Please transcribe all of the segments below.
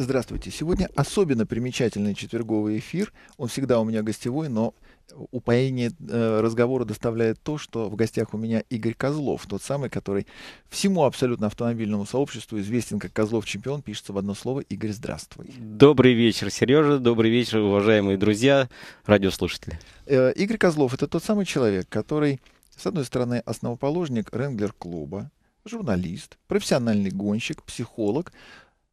Здравствуйте. Сегодня особенно примечательный четверговый эфир. Он всегда у меня гостевой, но упоение э, разговора доставляет то, что в гостях у меня Игорь Козлов, тот самый, который всему абсолютно автомобильному сообществу известен как Козлов-чемпион, пишется в одно слово. Игорь, здравствуй. Добрый вечер, Сережа. Добрый вечер, уважаемые друзья, радиослушатели. Э, Игорь Козлов — это тот самый человек, который, с одной стороны, основоположник Ренглер-клуба, журналист, профессиональный гонщик, психолог,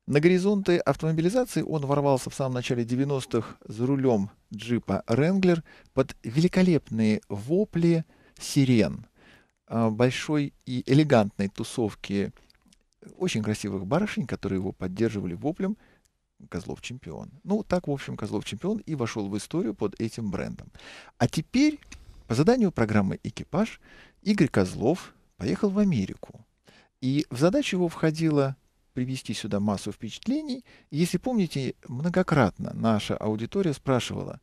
на горизонты автомобилизации он ворвался в самом начале 90-х за рулем джипа «Ренглер» под великолепные вопли сирен, а, большой и элегантной тусовки э, очень красивых барышень, которые его поддерживали воплем «Козлов чемпион». Ну, так, в общем, «Козлов чемпион» и вошел в историю под этим брендом. А теперь, по заданию программы «Экипаж», Игорь Козлов поехал в Америку. И в задачу его входило привести сюда массу впечатлений. Если помните, многократно наша аудитория спрашивала,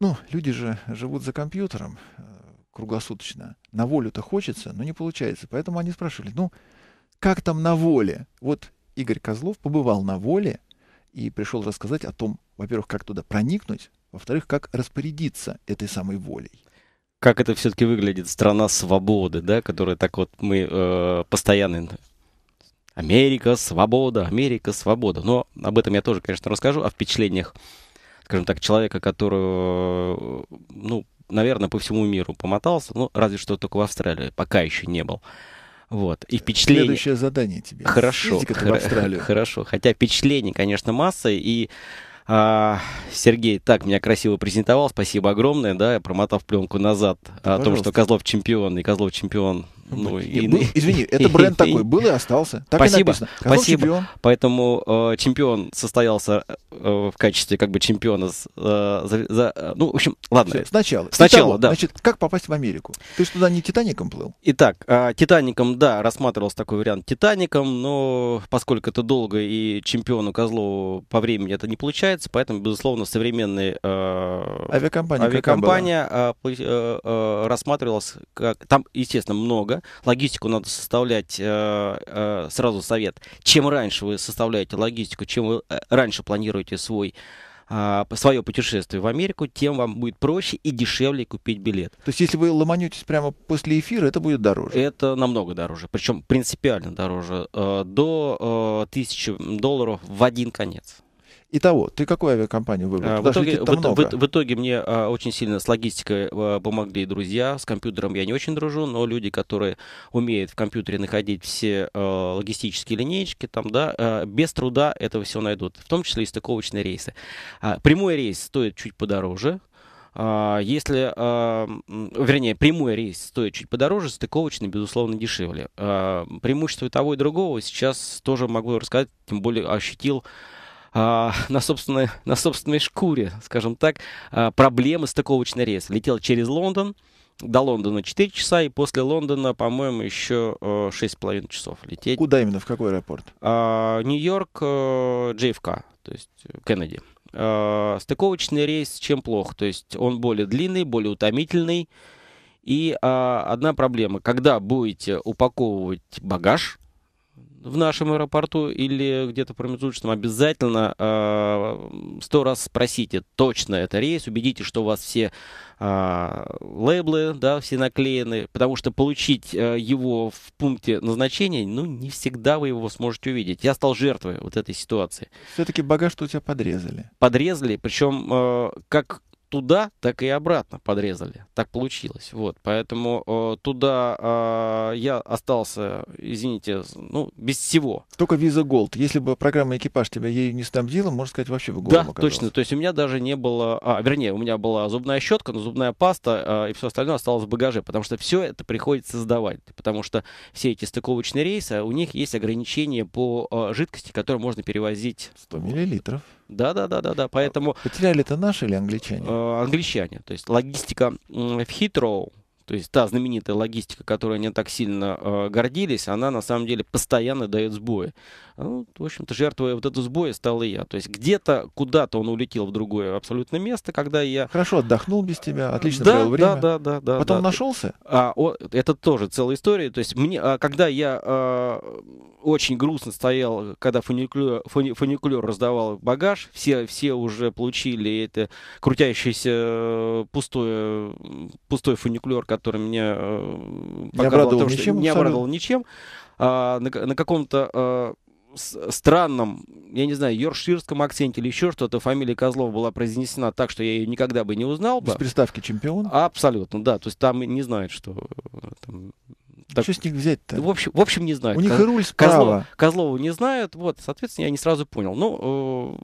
ну, люди же живут за компьютером э, круглосуточно, на волю-то хочется, но не получается. Поэтому они спрашивали, ну, как там на воле? Вот Игорь Козлов побывал на воле и пришел рассказать о том, во-первых, как туда проникнуть, во-вторых, как распорядиться этой самой волей как это все-таки выглядит, страна свободы, да, которая так вот мы э, постоянно Америка, свобода, Америка, свобода. Но об этом я тоже, конечно, расскажу, о впечатлениях, скажем так, человека, который, э, ну, наверное, по всему миру помотался, ну, разве что только в Австралии, пока еще не был. Вот. И впечатление... Следующее задание тебе. Хорошо. Хор... Хорошо. Хотя впечатлений, конечно, масса. И а, Сергей так меня красиво презентовал, спасибо огромное, да, промотав пленку назад да, о том, что Козлов чемпион и Козлов чемпион. Ну, и, был, ну, извини, это бренд такой был и остался. Так спасибо, и спасибо. Чемпион. Поэтому э, чемпион состоялся э, в качестве как бы чемпиона. Э, за, за, ну, в общем, ладно. Все, сначала. Сначала, Итого, да. Значит, как попасть в Америку? Ты же туда не Титаником плыл? Итак, э, Титаником, да, рассматривался такой вариант Титаником, но поскольку это долго и чемпиону Козлову по времени это не получается развивается, поэтому, безусловно, современная э, авиакомпания, авиакомпания э, э, э, рассматривалась как... Там, естественно, много. Логистику надо составлять, э, э, сразу совет. Чем раньше вы составляете логистику, чем вы э, раньше планируете свой э, свое путешествие в Америку, тем вам будет проще и дешевле купить билет. То есть, если вы ломанетесь прямо после эфира, это будет дороже? Это намного дороже, причем принципиально дороже, до 1000 долларов в один конец. Итого, ты какую авиакомпанию а, выбрал? А, в, итоге, в, в, в итоге мне а, очень сильно с логистикой а, помогли друзья. С компьютером я не очень дружу, но люди, которые умеют в компьютере находить все а, логистические линейки, там, да, а, без труда этого все найдут, в том числе и стыковочные рейсы. А, прямой рейс стоит чуть подороже, а, если, а, вернее, прямой рейс стоит чуть подороже, стыковочный, безусловно, дешевле. Преимущество того, и другого сейчас тоже могу рассказать, тем более ощутил а, на, собственной, на собственной шкуре, скажем так, а, проблемы стыковочный рейс. Летел через Лондон, до Лондона 4 часа, и после Лондона, по-моему, еще 6,5 э, часов лететь. Куда именно, в какой аэропорт? А, Нью-Йорк, JFK, э, то есть э, Кеннеди. А, стыковочный рейс чем плох? То есть он более длинный, более утомительный. И одна проблема, когда будете упаковывать багаж, в нашем аэропорту или где-то промежуточном, обязательно а, сто э, раз спросите, точно это рейс, убедите что у вас все э, лейблы, да, все наклеены, потому что получить э, его в пункте назначения, ну, не всегда вы его сможете увидеть. Я стал жертвой вот этой ситуации. Все-таки багаж что у тебя подрезали. Подрезали, причем э, как туда, так и обратно подрезали. Так получилось. Вот. Поэтому э, туда э, я остался, извините, ну, без всего. Только Visa Gold. Если бы программа «Экипаж» тебя ею не снабдила, можно сказать, вообще бы голым Да, оказалось. точно. То есть у меня даже не было... А, вернее, у меня была зубная щетка, но зубная паста э, и все остальное осталось в багаже, потому что все это приходится сдавать. Потому что все эти стыковочные рейсы, у них есть ограничения по э, жидкости, которую можно перевозить... 100 миллилитров. Да, да, да, да, да. Поэтому. Потеряли это наши или англичане? Э, англичане. То есть логистика в Хитроу то есть та знаменитая логистика, которой они так сильно э, гордились, она на самом деле постоянно дает сбои. А, ну, в общем-то, жертвой вот этого сбоя стал и я. То есть где-то, куда-то он улетел в другое абсолютно место, когда я... Хорошо отдохнул без тебя, отлично да, провел время. Да, да, да. да Потом да. нашелся? А, о, это тоже целая история. То есть мне, а, когда я а, очень грустно стоял, когда фуникулер, фуни, фуникулер раздавал багаж, все, все уже получили это крутящееся э, пустое, пустой фуникулер, который который меня не э, обрадовал, того, ничем, не обрадовал ничем. А, на, на каком-то а, странном, я не знаю, йорширском акценте или еще что-то, фамилия Козлова была произнесена так, что я ее никогда бы не узнал. Без бы. приставки чемпион? Абсолютно, да. То есть там не знают, что... Э, там, так, что с них взять-то? В общем, в общем, не знают. У них и руль справа. Козлова, Козлова не знают, вот, соответственно, я не сразу понял. Ну,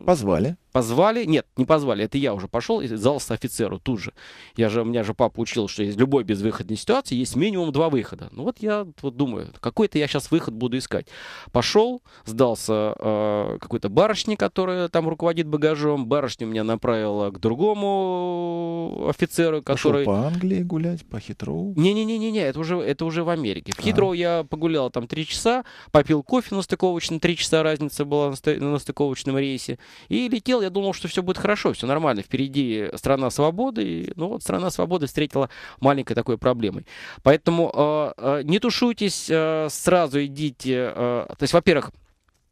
э... Позвали. Позвали? Нет, не позвали. Это я уже пошел и сдался офицеру тут же. Я же, у меня же папа учил, что из любой безвыходной ситуации есть минимум два выхода. Ну вот я вот думаю, какой-то я сейчас выход буду искать. Пошел, сдался э, какой-то барышне, которая там руководит багажом. Барышня меня направила к другому офицеру, а который... Пошел по Англии гулять, по Хитроу? Не-не-не, не, это уже, это уже в Америке. В а. Хитроу а. я погулял там три часа, попил кофе на стыковочном, три часа разница была на, сты... на стыковочном рейсе, и летел смотрел, я думал, что все будет хорошо, все нормально. Впереди страна свободы. И, ну вот страна свободы встретила маленькой такой проблемой. Поэтому э, э не тушуйтесь, э, сразу идите. Э, то есть, во-первых,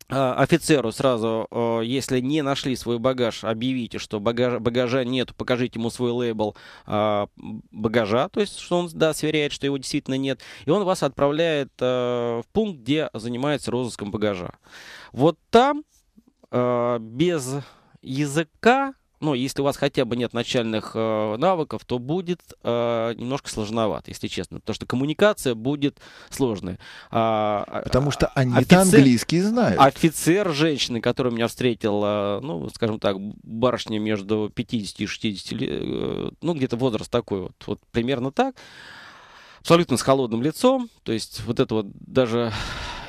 э, офицеру сразу, э, если не нашли свой багаж, объявите, что багаж, багажа нет, покажите ему свой лейбл багажа, то есть, что он, да, сверяет, что его действительно нет, и он вас отправляет в пункт, где занимается розыском багажа. Вот там без языка, ну, если у вас хотя бы нет начальных э, навыков, то будет э, немножко сложновато, если честно. Потому что коммуникация будет сложной. А, а Потому что они офицер, английский знают. Офицер женщины, который меня встретил, э, ну, скажем так, барышня между 50 и 60 лет, э, ну, где-то возраст такой вот, вот примерно так, абсолютно с холодным лицом. То есть вот это вот даже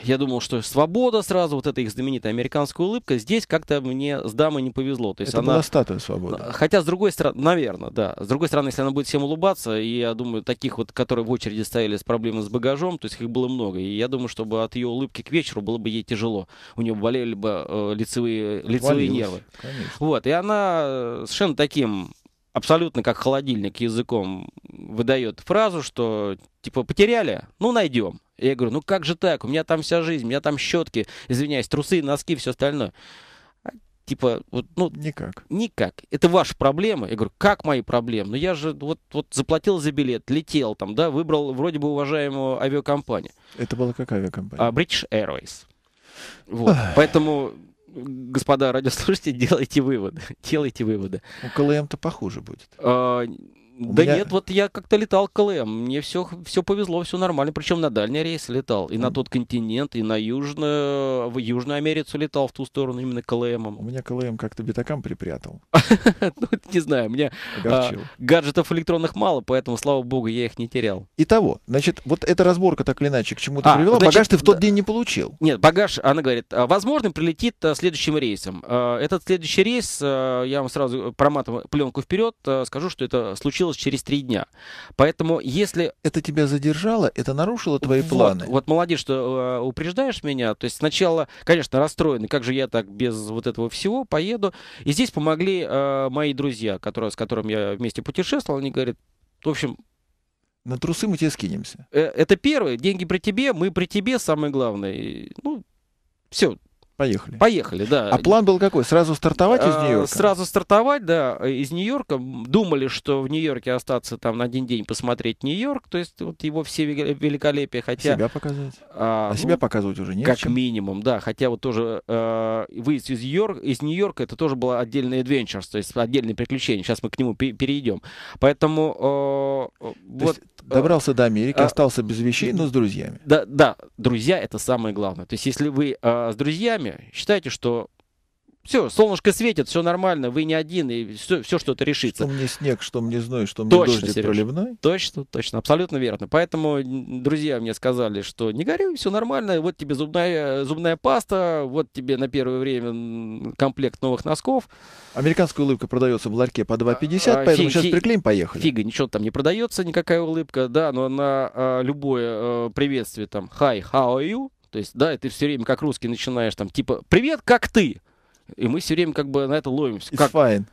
я думал, что свобода сразу, вот эта их знаменитая американская улыбка. Здесь как-то мне с дамой не повезло. То есть это она... была статуя свободы. А, хотя, с другой стороны, наверное, да. С другой стороны, если она будет всем улыбаться, и я думаю, таких вот, которые в очереди стояли с проблемами с багажом, то есть их было много. И я думаю, чтобы от ее улыбки к вечеру было бы ей тяжело. У нее болели бы э, лицевые, лицевые нервы. Конечно. Вот. И она э, совершенно таким абсолютно как холодильник языком выдает фразу, что типа потеряли, ну найдем. Я говорю, ну как же так, у меня там вся жизнь, у меня там щетки, извиняюсь, трусы, носки, все остальное. А, типа, вот, ну... Никак. Никак. Это ваши проблемы Я говорю, как мои проблемы? Ну, я же вот, вот заплатил за билет, летел там, да, выбрал вроде бы уважаемую авиакомпанию. Это была какая авиакомпания? А, British Airways. Вот. Поэтому господа радиослушатели, делайте выводы. Делайте выводы. У КЛМ-то похуже будет. А, да меня... нет, вот я как-то летал КЛМ, мне все, все повезло, все нормально, причем на дальний рейс летал, и mm. на тот континент, и на Южную, в Южную Америцу летал в ту сторону именно КЛМом. У меня КЛМ как-то битакам припрятал. Ну, не знаю, у меня а, гаджетов электронных мало, поэтому, слава богу, я их не терял. Итого, значит, вот эта разборка так или иначе к чему-то а, привела, багаж ты в тот день не получил. Нет, багаж, она говорит, «А, возможно, прилетит э, следующим рейсом. Э, этот следующий рейс, э, я вам сразу проматываю пленку вперед, скажу, что это случилось случилось через три дня. Поэтому если... Это тебя задержало? Это нарушило твои вот, планы? Вот молодец, что э, упреждаешь меня. То есть сначала, конечно, расстроенный, как же я так без вот этого всего поеду. И здесь помогли э, мои друзья, которые, с которыми я вместе путешествовал. Они говорят, в общем, на трусы мы тебе скинемся. Э, это первое. Деньги при тебе, мы при тебе, самое главное. Ну, все, Поехали. Поехали, да. А план был какой? Сразу стартовать из э, Нью-Йорка? Сразу стартовать, да, э, из Нью-Йорка. Думали, что в Нью-Йорке остаться там на один день посмотреть Нью-Йорк, то есть вот его все великолепие, хотя... Себя показать? А, а ну, себя показывать уже не Как чем. минимум, да, хотя вот тоже э, выезд из, Йорк, из Нью-Йорка, это тоже было отдельный adventures, то есть отдельное приключение, сейчас мы к нему перейдем. Поэтому э, э вот... добрался до Америки, остался без вещей, но с друзьями. Да, да, друзья это самое главное. То есть если вы э, с друзьями время считайте, что все, солнышко светит, все нормально, вы не один, и все, все что-то решится. Что мне снег, что мне зной, что мне точно, дождик Сереж, проливной. Точно, точно, абсолютно верно. Поэтому друзья мне сказали, что не горюй, все нормально, вот тебе зубная, зубная паста, вот тебе на первое время комплект новых носков. Американская улыбка продается в ларьке по 2,50, а, поэтому фи, сейчас фи, приклеим, поехали. Фига, ничего там не продается, никакая улыбка, да, но на а, любое а, приветствие там «Hi, how are you?» То есть, да, и ты все время как русский начинаешь там, типа, привет, как ты? И мы все время как бы на это ловимся. It's как... fine.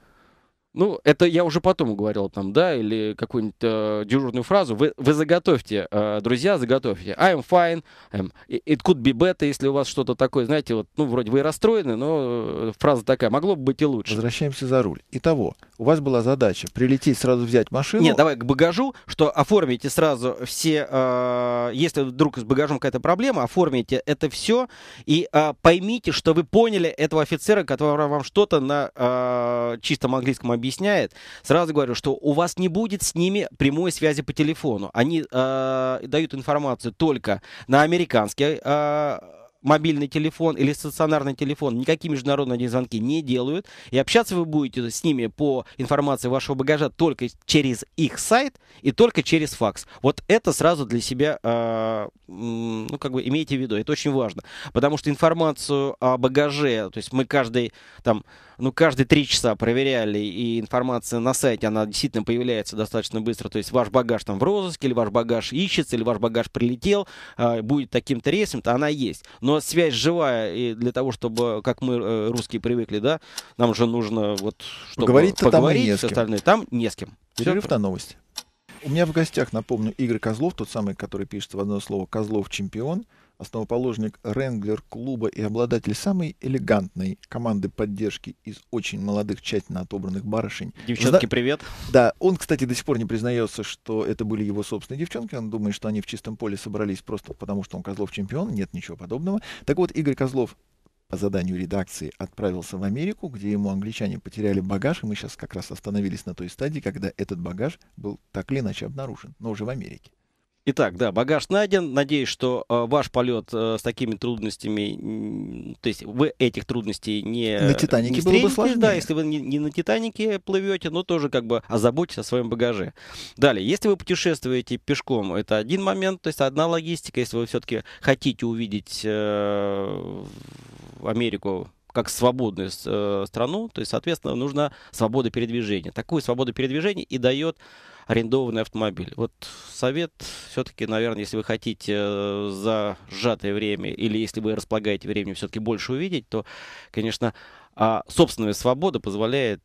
Ну, это я уже потом говорил там, да, или какую-нибудь э, дежурную фразу. Вы, вы заготовьте, э, друзья, заготовьте. I'm fine, I'm, эм, it could be better, если у вас что-то такое, знаете, вот, ну, вроде вы расстроены, но э, фраза такая, могло бы быть и лучше. Возвращаемся за руль. Итого, у вас была задача прилететь сразу взять машину. Нет, давай к багажу, что оформите сразу все, э, если вдруг с багажом какая-то проблема, оформите это все и э, поймите, что вы поняли этого офицера, который вам что-то на э, чистом английском объясняет. Сразу говорю, что у вас не будет с ними прямой связи по телефону. Они э, дают информацию только на американский э, мобильный телефон или стационарный телефон, никакие международные звонки не делают. И общаться вы будете с ними по информации вашего багажа только через их сайт и только через факс. Вот это сразу для себя, э, ну, как бы имейте в виду, это очень важно. Потому что информацию о багаже, то есть мы каждый, там, ну, каждые три часа проверяли, и информация на сайте, она действительно появляется достаточно быстро. То есть ваш багаж там в розыске, или ваш багаж ищется, или ваш багаж прилетел, э, будет таким-то рейсом, то она есть. Но но связь живая, и для того, чтобы, как мы, э, русские, привыкли, да, нам же нужно вот, чтобы поговорить, поговорить там с, с остальными. Там не с кем. Перерыв на новости. У меня в гостях, напомню, Игорь Козлов, тот самый, который пишет в одно слово «Козлов чемпион», основоположник Ренглер-клуба и обладатель самой элегантной команды поддержки из очень молодых, тщательно отобранных барышень. Девчонки, Зна... привет. Да, он, кстати, до сих пор не признается, что это были его собственные девчонки. Он думает, что они в чистом поле собрались просто потому, что он Козлов чемпион. Нет ничего подобного. Так вот, Игорь Козлов по заданию редакции отправился в Америку, где ему англичане потеряли багаж, и мы сейчас как раз остановились на той стадии, когда этот багаж был так или иначе обнаружен, но уже в Америке. Итак, да, багаж найден. Надеюсь, что э, ваш полет э, с такими трудностями, то есть вы этих трудностей не На Титанике не было бы сложнее. Да, если вы не, не на Титанике плывете, но тоже как бы озаботьтесь о своем багаже. Далее, если вы путешествуете пешком, это один момент, то есть одна логистика. Если вы все-таки хотите увидеть э, Америку как свободную э, страну, то есть, соответственно, нужна свобода передвижения. Такую свободу передвижения и дает арендованный автомобиль. Вот совет все-таки, наверное, если вы хотите э, за сжатое время или если вы располагаете времени все-таки больше увидеть, то, конечно, а собственная свобода позволяет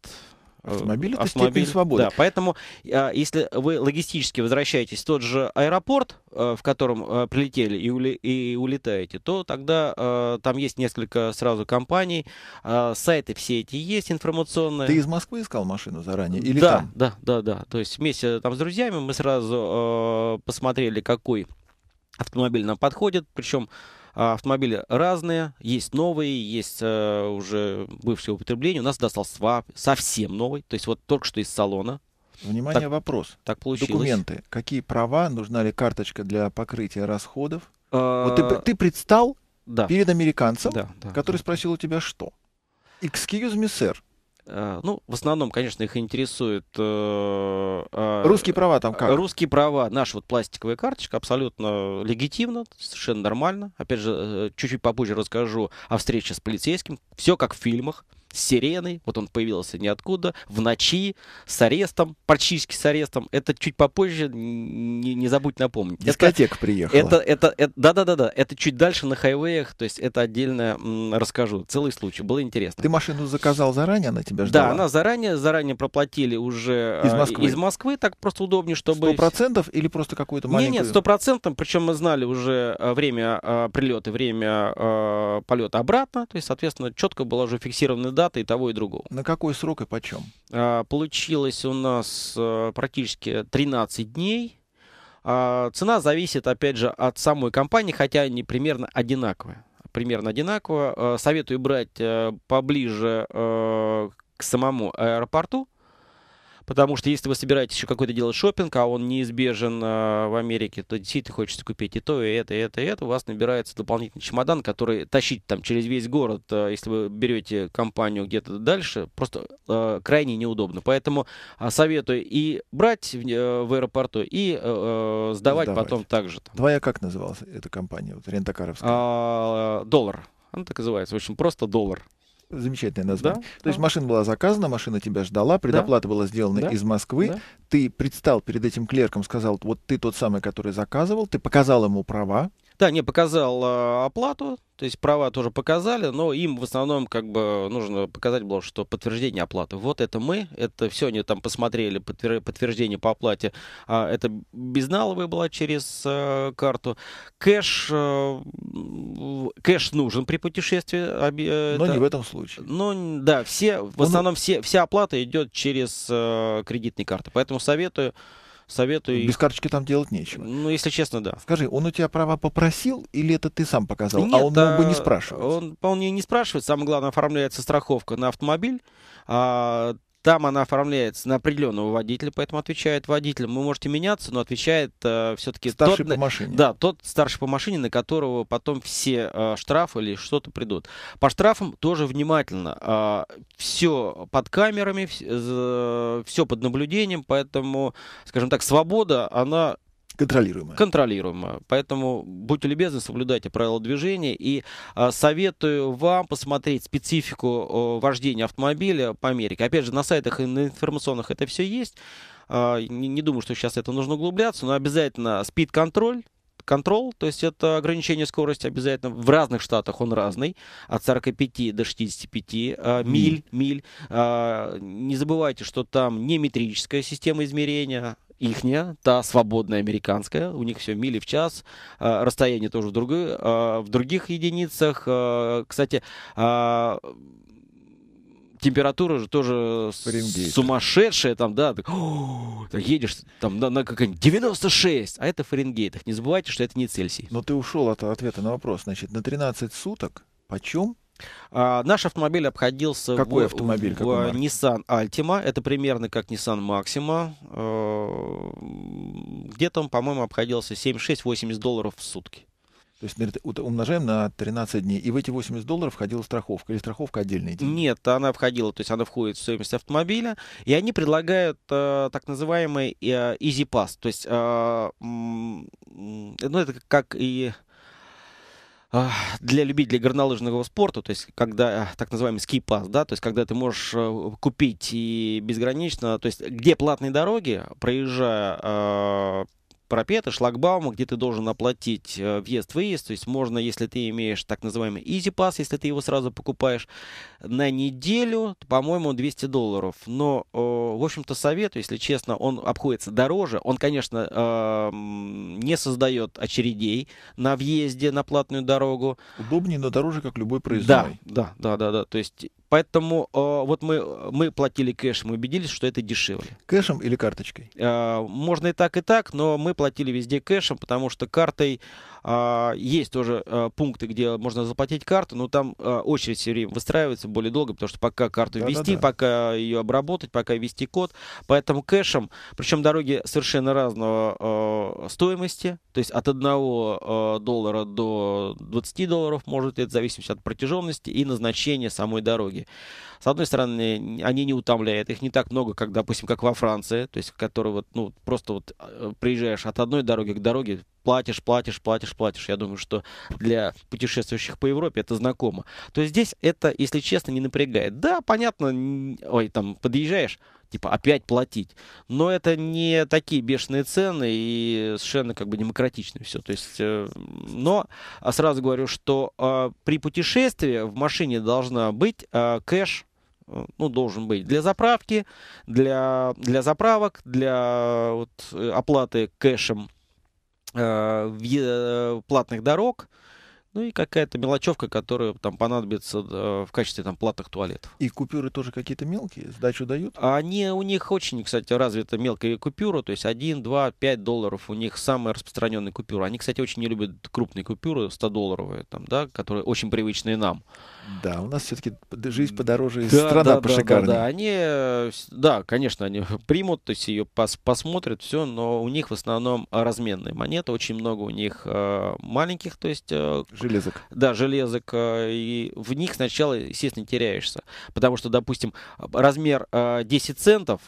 Автомобиль это автомобиль. свободы. Да, поэтому, а, если вы логистически возвращаетесь в тот же аэропорт, э, в котором э, прилетели и, ули, и улетаете, то тогда э, там есть несколько сразу компаний, сайты все эти есть информационные. Ты из Москвы искал машину заранее или да, там? Да, да, да. То есть вместе там с друзьями мы сразу посмотрели, какой автомобиль нам подходит, причем а, автомобили разные, есть новые, есть э, уже бывшие употребления. У нас достался совсем новый, то есть вот только что из салона. Внимание, так, вопрос. Так получилось. Документы. Какие права, нужна ли карточка для покрытия расходов? А... Вот ты, ты предстал да. перед американцем, да, да, который да. спросил у тебя что? Excuse me, sir. Э, ну, в основном, конечно, их интересует э, а, Русские права там как? Русские права. Наша вот пластиковая карточка абсолютно легитимна, совершенно нормально. Опять же, э, чуть-чуть попозже расскажу о встрече с полицейским. Все как в фильмах с сиреной, вот он появился ниоткуда, в ночи, с арестом, практически с арестом. Это чуть попозже, не, не забудь напомнить. Дискотека это, приехала. Это, это, это, да, да, да, да. Это чуть дальше на хайвеях, то есть это отдельно м, расскажу. Целый случай, было интересно. Ты машину заказал заранее, она тебя ждала? Да, она заранее, заранее проплатили уже а, из Москвы. Из Москвы, так просто удобнее, чтобы... Сто процентов или просто какую-то маленькую? Нет, нет, сто процентов, причем мы знали уже а, время а, прилета, время полета обратно, то есть, соответственно, четко была уже фиксирована кандидата и того, и другого. На какой срок и почем? А, получилось у нас э, практически 13 дней. А, цена зависит, опять же, от самой компании, хотя они примерно одинаковые. Примерно одинаково. А, советую брать э, поближе э, к самому аэропорту, Потому что если вы собираетесь еще какой-то делать шопинг, а он неизбежен э, в Америке, то действительно хочется купить и то, и это, и это, и это. У вас набирается дополнительный чемодан, который тащить там через весь город, э, если вы берете компанию где-то дальше, просто э, крайне неудобно. Поэтому э, советую и брать в, э, в аэропорту, и э, э сдавать, сдавать потом также. Там. а как называлась эта компания, вот рентакаровская? А, доллар. Она так называется, в общем, просто доллар. Замечательное название. Да, То да. есть машина была заказана, машина тебя ждала, предоплата да. была сделана да. из Москвы. Да. Ты предстал перед этим клерком, сказал, вот ты тот самый, который заказывал, ты показал ему права. Да, не, показал э, оплату, то есть права тоже показали, но им в основном как бы нужно показать было, что подтверждение оплаты. Вот это мы, это все они там посмотрели, подтверждение по оплате. А, это безналовая была через а, карту. Кэш, а, кэш нужен при путешествии. А, но это, не в этом случае. Ну да, все, в ну, ну основном все, вся оплата идет через а, кредитные карты. Поэтому советую советую... Без карточки там делать нечего. Ну, если честно, да. Скажи, он у тебя права попросил или это ты сам показал? Нет, а он мог бы не а, спрашивать. Он вполне не спрашивает. Самое главное, оформляется страховка на автомобиль. А, там она оформляется на определенного водителя, поэтому отвечает водителям. Вы можете меняться, но отвечает э, все-таки старший тот, по машине. Да, тот старший по машине, на которого потом все э, штрафы или что-то придут. По штрафам тоже внимательно. Э, все под камерами, э, все под наблюдением, поэтому, скажем так, свобода, она Контролируемая. Контролируемая. Поэтому будьте любезны, соблюдайте правила движения. И э, советую вам посмотреть специфику э, вождения автомобиля по Америке. Опять же, на сайтах и на информационных это все есть. Э, не, не думаю, что сейчас это нужно углубляться, но обязательно спид-контроль, контрол, то есть это ограничение скорости обязательно. В разных штатах он разный, от 45 до 65 э, а, миль. миль. Э, не забывайте, что там не метрическая система измерения, ихняя, та свободная американская, у них все мили в час, э, расстояние тоже в, друг, э, в других единицах. Э, кстати, температура же тоже Фаренгейт. сумасшедшая, там, да, так, едешь там на, на какой-нибудь 96, а это фаренгейт, Не забывайте, что это не Цельсий. Но ты ушел от ответа на вопрос. Значит, на 13 суток почем а, наш автомобиль обходился Какой в, автомобиль? В, какой в Nissan Altima. Это примерно как Nissan Maxima. А, где-то он, по-моему, обходился 76-80 долларов в сутки. То есть умножаем на 13 дней. И в эти 80 долларов входила страховка. Или страховка отдельная? Нет, она входила, то есть она входит в стоимость автомобиля. И они предлагают э, так называемый э, Easy Pass. То есть, э, э, ну, это как и а, для любителей горнолыжного спорта, то есть когда а, так называемый скипас, да, то есть когда ты можешь э, купить и безгранично, то есть где платные дороги, проезжая а, пропеты, шлагбаумы, где ты должен оплатить э, въезд-выезд. То есть можно, если ты имеешь так называемый Easy Pass, если ты его сразу покупаешь на неделю, по-моему, 200 долларов. Но, э, в общем-то, совет, если честно, он обходится дороже. Он, конечно, э, не создает очередей на въезде на платную дорогу. Удобнее, но дороже, как любой проездной. Да, да, да, да. да. То есть Поэтому э, вот мы, мы платили кэшем, мы убедились, что это дешевле. Кэшем или карточкой? Э, можно и так, и так, но мы платили везде кэшем, потому что картой а, есть тоже э, пункты, где можно заплатить карту, но там э, очередь все время выстраивается более долго, потому что пока карту ввести, да, да. пока ее обработать, пока ввести код. Поэтому кэшем, причем дороги совершенно разного э, стоимости, то есть от 1 доллара до 20 долларов, может, это в от протяженности и назначения самой дороги. С одной стороны, они не утомляют, их не так много, как, допустим, как во Франции, то есть, которые вот, ну, просто вот э, приезжаешь от одной дороги к дороге, платишь, платишь, платишь, платишь. Я думаю, что для путешествующих по Европе это знакомо. То есть здесь это, если честно, не напрягает. Да, понятно, ой, там, подъезжаешь, типа опять платить. Но это не такие бешеные цены и совершенно как бы демократично все. То есть, э, но сразу говорю, что э, при путешествии в машине должна быть э, кэш Э, ну, должен быть для заправки, для, для заправок, для э, вот, э, оплаты кэшем э, в, э, платных дорог – ну и какая-то мелочевка, которая там понадобится э, в качестве там платных туалетов. И купюры тоже какие-то мелкие? Сдачу дают? А они, у них очень, кстати, развита мелкая купюра. То есть 1, 2, 5 долларов у них самая распространенная купюра Они, кстати, очень не любят крупные купюры, 100-долларовые, там, да, которые очень привычные нам. Да, у нас все-таки жизнь подороже, да, страна да, пошикарнее. Да, да, да, они, э, да, конечно, они примут, то есть ее пос, посмотрят, все, но у них в основном разменные монеты, очень много у них э, маленьких, то есть э, Железок. Да, железок. Э, и в них сначала, естественно, теряешься. Потому что, допустим, размер 10 э, центов,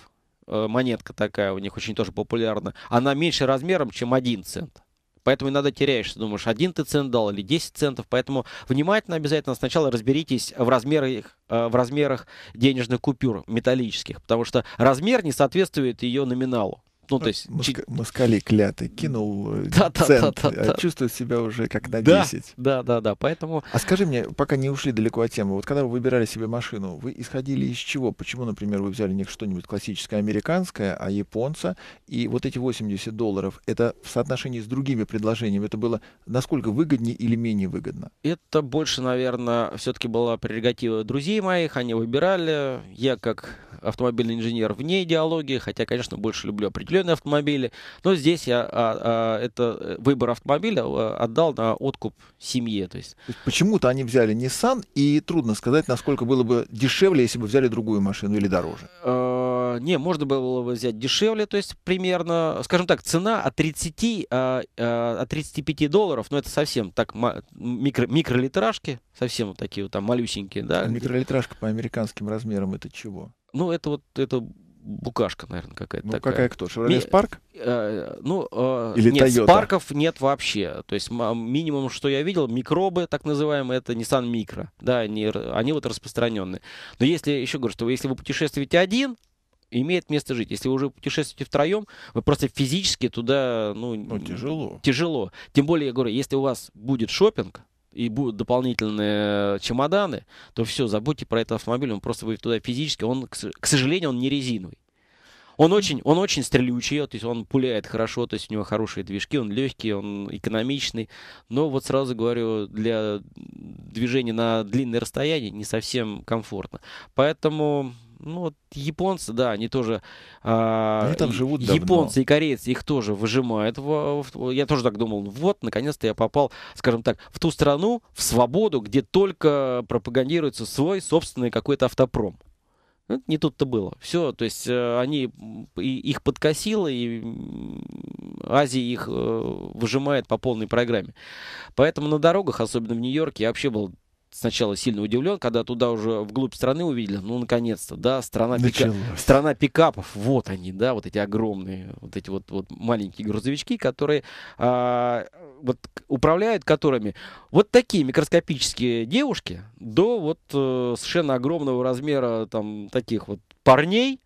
э, монетка такая у них очень тоже популярна, она меньше размером, чем 1 цент. Поэтому иногда теряешься, думаешь, один ты цент дал или 10 центов. Поэтому внимательно обязательно сначала разберитесь в размерах, в размерах денежных купюр металлических, потому что размер не соответствует ее номиналу ну, то есть... Моска... Москали клятый, кинул э, да, цент, да, да, э, да, чувствует себя уже как на да, 10. Да, да, да, поэтому... А скажи мне, пока не ушли далеко от темы, вот когда вы выбирали себе машину, вы исходили из чего? Почему, например, вы взяли не что-нибудь классическое американское, а японца, и вот эти 80 долларов, это в соотношении с другими предложениями, это было насколько выгоднее или менее выгодно? Это больше, наверное, все-таки была прерогатива друзей моих, они выбирали, я как автомобильный инженер вне идеологии, хотя, конечно, больше люблю определенные закрепленные автомобили. Но здесь я а, а, это э, выбор автомобиля э, отдал на откуп семье. То есть. есть почему-то они взяли Nissan, и трудно сказать, насколько было бы дешевле, если бы взяли другую машину или дороже. Э, не, можно было бы взять дешевле, то есть примерно, скажем так, цена от 30, а, а, от 35 долларов, но ну, это совсем так микро, микролитражки, совсем вот такие вот там малюсенькие, да. Микролитражка по американским размерам это чего? Ну, это вот это букашка, наверное, какая-то ну, такая. какая кто? Шевроле Спарк? Э, ну, э, Или нет, Toyota? Спарков нет вообще. То есть минимум, что я видел, микробы, так называемые, это Nissan Micro. Да, они, они вот распространенные. Но если, еще говорю, что если вы путешествуете один, имеет место жить. Если вы уже путешествуете втроем, вы просто физически туда, ну, ну тяжело. тяжело. Тем более, я говорю, если у вас будет шопинг, и будут дополнительные э, чемоданы, то все, забудьте про этот автомобиль, он просто будет туда физически, он, к сожалению, он не резиновый. Он очень, он очень стрелючий, то есть он пуляет хорошо, то есть у него хорошие движки, он легкий, он экономичный. Но вот сразу говорю, для движения на длинное расстояние не совсем комфортно. Поэтому ну, вот японцы, да, они тоже... Э, они там живут давно. Японцы и корейцы их тоже выжимают. В, в, я тоже так думал, вот, наконец-то я попал, скажем так, в ту страну, в свободу, где только пропагандируется свой собственный какой-то автопром. Ну, не тут-то было. Все, то есть э, они их подкосило, и Азия их э, выжимает по полной программе. Поэтому на дорогах, особенно в Нью-Йорке, я вообще был сначала сильно удивлен, когда туда уже вглубь страны увидели, ну, наконец-то, да, страна, пика... страна пикапов, вот они, да, вот эти огромные, вот эти вот, вот маленькие грузовички, которые а, вот управляют которыми вот такие микроскопические девушки до вот э, совершенно огромного размера там таких вот парней,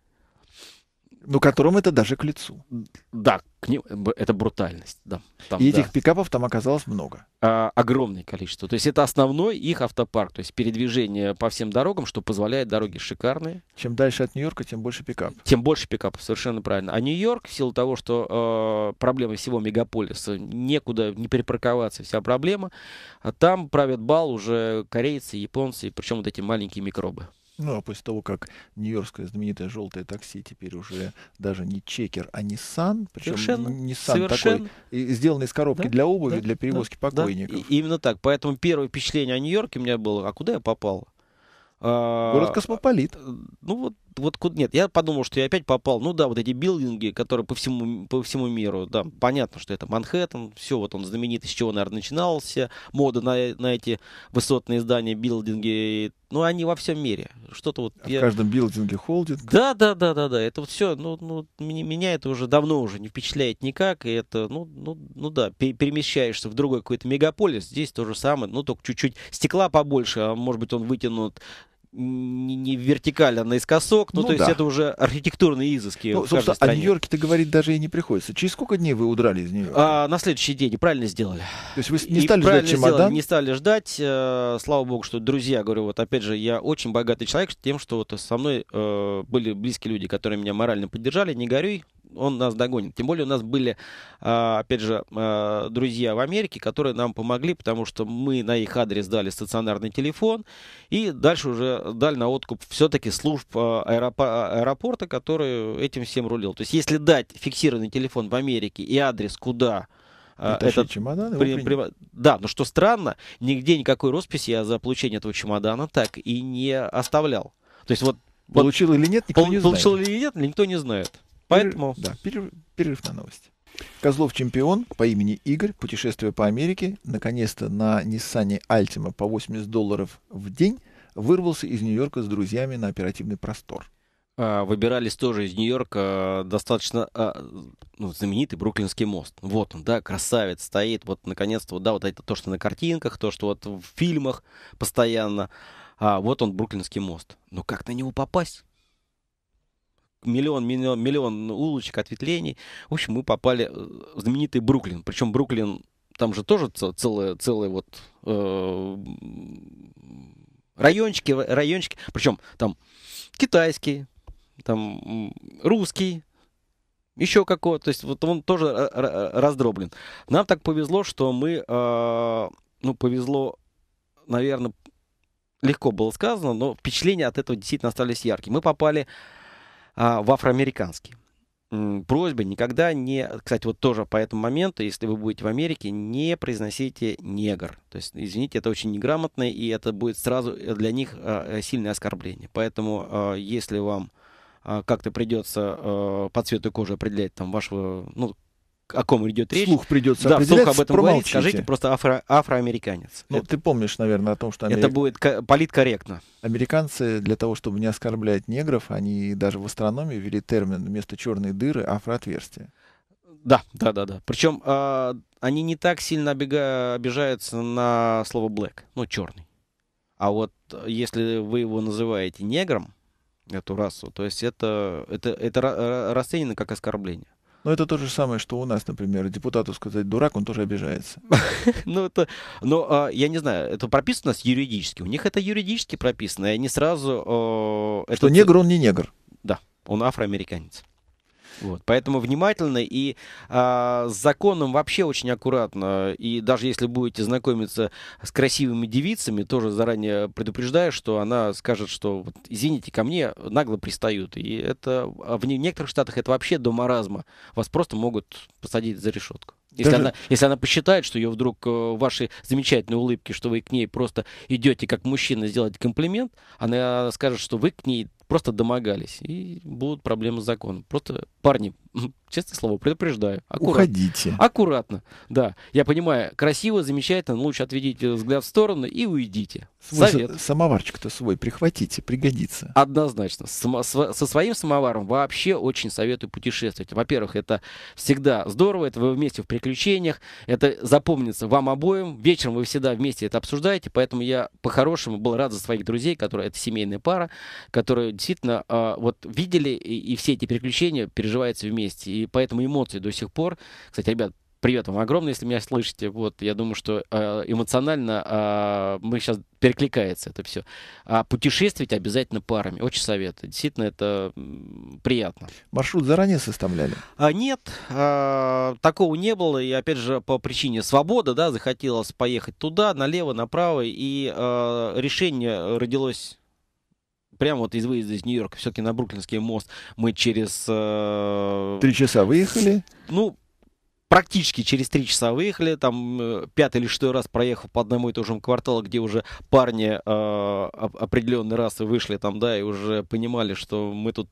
ну, которым это даже к лицу. Да, к ним, э, это брутальность. Да, там, и этих да. пикапов там оказалось много. А, огромное количество. То есть это основной их автопарк. То есть передвижение по всем дорогам, что позволяет дороги шикарные. Чем дальше от Нью-Йорка, тем больше пикапов. Тем больше пикапов, совершенно правильно. А Нью-Йорк, в силу того, что э, проблема всего мегаполиса, некуда не перепарковаться, вся проблема, а там правят бал уже корейцы, японцы, причем вот эти маленькие микробы. Ну, а после того, как нью-йоркское знаменитое желтое такси теперь уже даже не чекер, а Nissan, причем совершенно, Nissan совершенно. такой, сделанный из коробки да, для обуви, да, для перевозки да, покойников. Да. И, именно так. Поэтому первое впечатление о Нью-Йорке у меня было, а куда я попал? А, Город космополит. А, ну вот, вот куда нет. Я подумал, что я опять попал. Ну да, вот эти билдинги, которые по всему, по всему миру. Да, понятно, что это Манхэттен. Все, вот он знаменит с чего, наверное, начинался. Мода на, на эти высотные здания, билдинги. Ну, они во всем мире. Что-то вот. А я... В каждом билдинге холдинг. Да, да, да, да, да. Это вот все. Ну, ну, меня это уже давно уже не впечатляет никак. И это, ну, ну, ну да, перемещаешься в другой какой-то мегаполис. Здесь то же самое, ну, только чуть-чуть стекла побольше, а может быть, он вытянут не, не вертикально, а наискосок. Ну, ну то да. есть это уже архитектурные изыски. Ну, собственно, стране. о Нью-Йорке-то говорить даже и не приходится. Через сколько дней вы удрали из Нью-Йорка? А, на следующий день. правильно сделали. То есть вы не стали и ждать чемодан? Сделали, не стали ждать. Э, слава богу, что друзья, говорю, вот опять же, я очень богатый человек тем, что вот со мной э, были близкие люди, которые меня морально поддержали. Не горюй, он нас догонит. Тем более у нас были, а, опять же, а, друзья в Америке, которые нам помогли, потому что мы на их адрес дали стационарный телефон и дальше уже дали на откуп все-таки служб а, аэропорта, который этим всем рулил. То есть если дать фиксированный телефон в Америке и адрес, куда этот чемодан. При, при, да, но ну что странно, нигде никакой росписи я за получение этого чемодана так и не оставлял. То есть вот получил вот, или нет, никто пол, не знает. Получил или нет, никто не знает. Поэтому... Перерыв, да, перерыв, перерыв на новости. Козлов чемпион по имени Игорь, путешествуя по Америке, наконец-то на Nissan Altima по 80 долларов в день, вырвался из Нью-Йорка с друзьями на оперативный простор. А, выбирались тоже из Нью-Йорка э, достаточно э, ну, знаменитый Бруклинский мост. Вот он, да, красавец стоит. Вот наконец-то, вот, да, вот это то, что на картинках, то, что вот в фильмах постоянно. А вот он, Бруклинский мост. Но как на него попасть? миллион, миллион, миллион улочек, ответвлений. В общем, мы попали э, в знаменитый Бруклин. Причем Бруклин, там же тоже целое, целое вот э, райончики, райончики. Причем там китайский, там русский, еще какого, то есть вот он тоже э, раздроблен. Нам так повезло, что мы, э, ну, повезло, наверное, легко было сказано, но впечатления от этого действительно остались яркие. Мы попали а, в афроамериканский. Просьба никогда не... Кстати, вот тоже по этому моменту, если вы будете в Америке, не произносите негр. То есть, извините, это очень неграмотно, и это будет сразу э, для них а, э, сильное оскорбление. Поэтому, а, если вам а, как-то придется э, по цвету кожи определять там вашего, ну, о ком идет речь. Слух придется да, слух об этом говорить. Скажите просто афро, афроамериканец. Ну, это, ты помнишь, наверное, о том, что... Америк... Это будет политкорректно. Американцы для того, чтобы не оскорблять негров, они даже в астрономии ввели термин вместо черной дыры афроотверстие. Да, да, да, да. Причем э, они не так сильно обега... обижаются на слово black, ну, черный. А вот э, если вы его называете негром, эту расу, то есть это, это, это расценено как оскорбление. Но это то же самое, что у нас, например, депутату сказать дурак, он тоже обижается. Ну, это, но ну, а, я не знаю, это прописано у нас юридически. У них это юридически прописано, и они сразу... Э, что негр, он не негр. Да, он афроамериканец. Вот. Поэтому внимательно и а, с законом вообще очень аккуратно. И даже если будете знакомиться с красивыми девицами, тоже заранее предупреждаю, что она скажет, что вот, извините, ко мне нагло пристают. И это а, в некоторых штатах это вообще до маразма. Вас просто могут посадить за решетку. Если, Даже... она, если она посчитает, что ее вдруг э, ваши замечательные улыбки, что вы к ней просто идете как мужчина сделать комплимент, она скажет, что вы к ней просто домогались. И будут проблемы с законом. Просто, парни, честное слово, предупреждаю. Аккуратно. Уходите. Аккуратно, да. Я понимаю, красиво, замечательно, но лучше отведите взгляд в сторону и уйдите. Свой Совет. Самоварчик-то свой прихватите, пригодится. Однозначно. со своим самоваром вообще очень советую путешествовать. Во-первых, это всегда здорово, это вы вместе в приключениях, это запомнится вам обоим. Вечером вы всегда вместе это обсуждаете, поэтому я по-хорошему был рад за своих друзей, которые это семейная пара, которые действительно а, вот видели и, и все эти приключения переживаются вместе месте, и поэтому эмоции до сих пор... Кстати, ребят, привет вам огромное, если меня слышите. Вот, я думаю, что э, эмоционально э, мы сейчас перекликается это все. А путешествовать обязательно парами. Очень советую. Действительно, это приятно. Маршрут заранее составляли? А, нет, а, такого не было. И опять же, по причине свободы, да, захотелось поехать туда, налево, направо. И а, решение родилось прямо вот из выезда из Нью-Йорка все-таки на Бруклинский мост мы через... Э... Три часа выехали? Ну, практически через три часа выехали, там э, пятый или шестой раз проехал по одному и тому же кварталу, где уже парни э, определенный раз вышли там, да, и уже понимали, что мы тут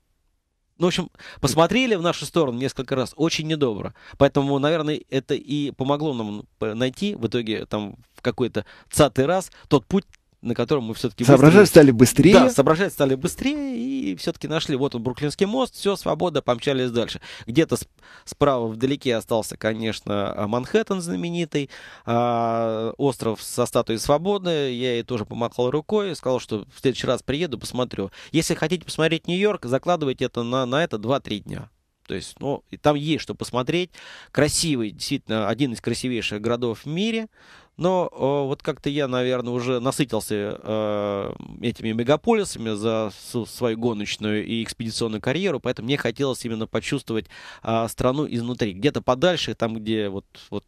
ну, в общем, посмотрели в нашу сторону несколько раз, очень недобро. Поэтому, наверное, это и помогло нам э, найти в итоге там в какой-то цатый раз тот путь, на котором мы все-таки... Соображать быстрее... стали быстрее. Да, соображать стали быстрее, и все-таки нашли, вот он, Бруклинский мост, все, свобода, помчались дальше. Где-то справа вдалеке остался, конечно, Манхэттен знаменитый, а, остров со статуей свободы, я ей тоже помахал рукой, сказал, что в следующий раз приеду, посмотрю. Если хотите посмотреть Нью-Йорк, закладывайте это на, на это 2-3 дня. То есть, ну, и там есть что посмотреть. Красивый, действительно, один из красивейших городов в мире. Но э, вот как-то я, наверное, уже насытился э, этими мегаполисами за свою гоночную и экспедиционную карьеру, поэтому мне хотелось именно почувствовать э, страну изнутри, где-то подальше, там, где вот, вот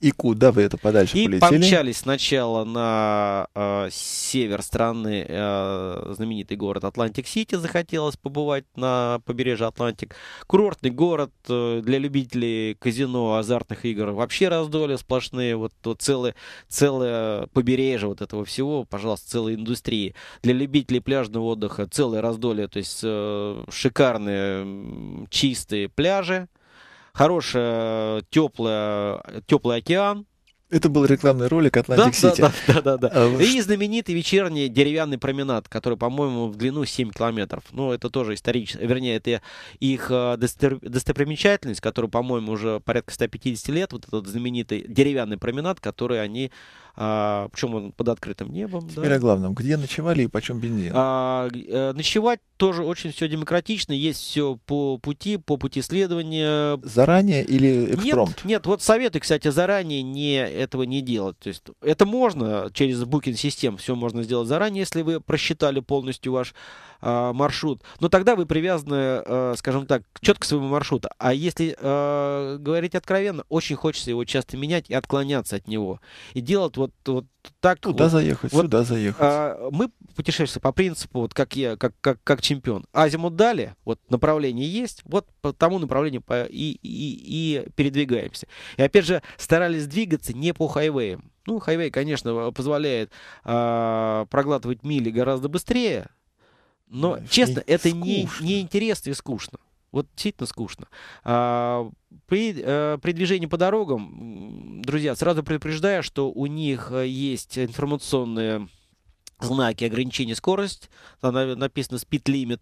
и куда вы это подальше и полетели? И помчались сначала на э, север страны, э, знаменитый город Атлантик-Сити, захотелось побывать на побережье Атлантик. Курортный город э, для любителей казино, азартных игр. Вообще раздоли сплошные, вот, вот целое, целое побережье вот этого всего, пожалуйста, целой индустрии. Для любителей пляжного отдыха целое раздолье, то есть э, шикарные, чистые пляжи хорошая, теплая, теплый океан, это был рекламный ролик Атлантик Сити. да, да, да, да. А, И знаменитый вечерний деревянный променад, который, по-моему, в длину 7 километров. Ну, это тоже исторически, вернее, это их э, достопримечательность, которая, по-моему, уже порядка 150 лет, вот этот знаменитый деревянный променад, который они а, причем он под открытым небом. Теперь да. о главном. Где ночевали и почем бензин? А, э, ночевать тоже очень все демократично, есть все по пути, по пути следования. Заранее или экспромт? Нет, нет, вот советую, кстати, заранее не, этого не делать. То есть это можно через booking систем все можно сделать заранее, если вы просчитали полностью ваш э, маршрут, но тогда вы привязаны, э, скажем так, четко к своему маршруту. А если э, говорить откровенно, очень хочется его часто менять и отклоняться от него. И делать вот, вот так. Туда вот, заехать, вот, сюда заехать. Э, мы путешествуем по принципу, вот как я, как, как, как чемпион. Азимут дали, вот направление есть, вот по тому направлению по, и, и, и передвигаемся. И опять же, старались двигаться не по хайвеям. Ну, хайвей, конечно, позволяет э, проглатывать мили гораздо быстрее, но, да, честно, это не, не интересно и скучно. Вот действительно скучно. А, при, а, э, при движении по дорогам, друзья, сразу предупреждаю, что у них э, есть информационные знаки ограничения скорости, там написано speed limit,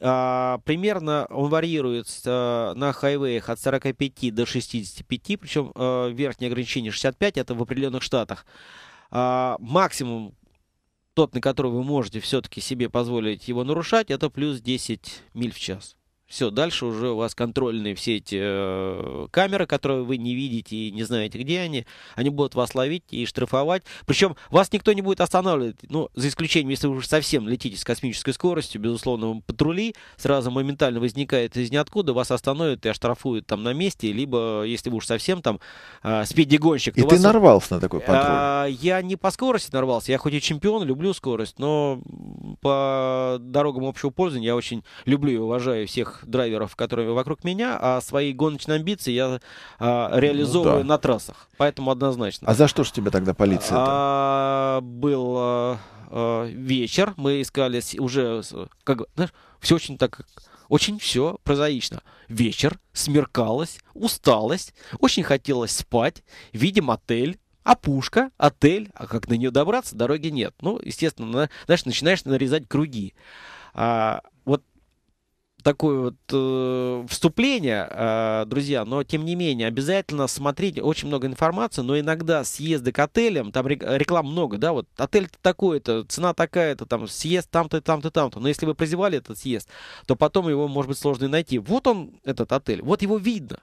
а, примерно он варьируется а, э, на хайвеях от 45 до 65, причем а, верхнее ограничение 65, это в определенных штатах. А, максимум, тот, на который вы можете все-таки себе позволить его нарушать, это плюс 10 миль в час. Все, дальше уже у вас контрольные все эти э, камеры, которые вы не видите и не знаете, где они. Они будут вас ловить и штрафовать. Причем вас никто не будет останавливать. Ну, за исключением, если вы уже совсем летите с космической скоростью, безусловно, патрули сразу моментально возникает из ниоткуда, вас остановят и оштрафуют там на месте. Либо, если вы уж совсем там э, гонщик. И ты вас... нарвался на такой а, патруль? А, я не по скорости нарвался. Я хоть и чемпион, люблю скорость, но по дорогам общего пользования я очень люблю и уважаю всех драйверов, которые вокруг меня, а свои гоночные амбиции я а, реализовываю ну, да. на трассах. Поэтому однозначно. А за что же тебя тогда полиция? -то? А, был а, а, вечер, мы искали уже, как знаешь, все очень так очень все прозаично. Вечер, смеркалось, усталость, очень хотелось спать, видим отель, а пушка, отель, а как на нее добраться, дороги нет. Ну, естественно, знаешь, начинаешь нарезать круги. А, такое вот э, вступление, э, друзья, но тем не менее обязательно смотрите, очень много информации, но иногда съезды к отелям, там реклам много, да, вот отель такой-то, цена такая-то, там съезд там-то, там-то, там-то, но если вы прозевали этот съезд, то потом его может быть сложно найти. Вот он, этот отель, вот его видно,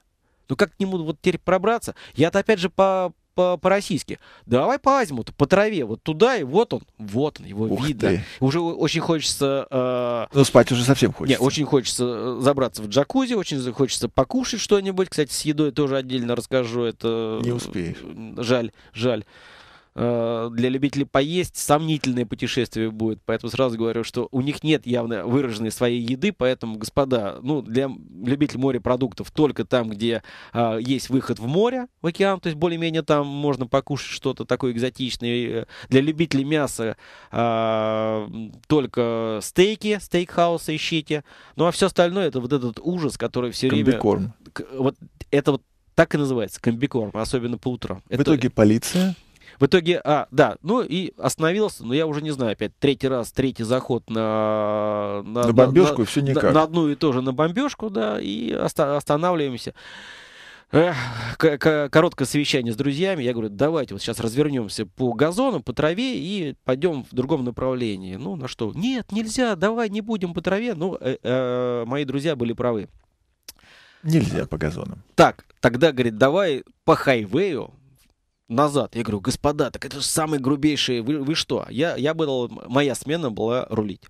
ну как к нему вот теперь пробраться? Я-то опять же по по-российски. Давай по азимуту, по траве, вот туда, и вот он, вот он, его Ух видно. Ты. Уже очень хочется... Э... Ну, спать уже совсем хочется. Нет, очень хочется э, забраться в джакузи, очень хочется покушать что-нибудь. Кстати, с едой тоже отдельно расскажу, это... Не успеешь. Э, жаль, жаль. Э, для любителей поесть сомнительное путешествие будет. Поэтому сразу говорю, что у них нет явно выраженной своей еды, поэтому, господа, ну, для любителей морепродуктов только там, где э, есть выход в море, в океан, то есть более-менее там можно покушать что-то такое экзотичное. Э, для любителей мяса э, только стейки, стейкхаусы ищите. Ну, а все остальное, это вот этот ужас, который все Комбикорм. время... Комбикорм. Вот это вот так и называется, комбикорм, особенно по утрам. В это... итоге полиция в итоге, а, да, ну и остановился, но я уже не знаю, опять третий раз, третий заход на... На, на бомбежку, на, все никак. На, на одну и ту же на бомбежку, да, и оста- останавливаемся. Эх, короткое совещание с друзьями. Я говорю, давайте вот сейчас развернемся по газону, по траве и пойдем в другом направлении. Ну, на что? Нет, нельзя, давай не будем по траве. Ну, э, э, мои друзья были правы. Нельзя по газонам. Так, тогда, говорит, давай по хайвею, назад. Я говорю, господа, так это же самые грубейшие, вы, вы что? Я, я был, моя смена была рулить.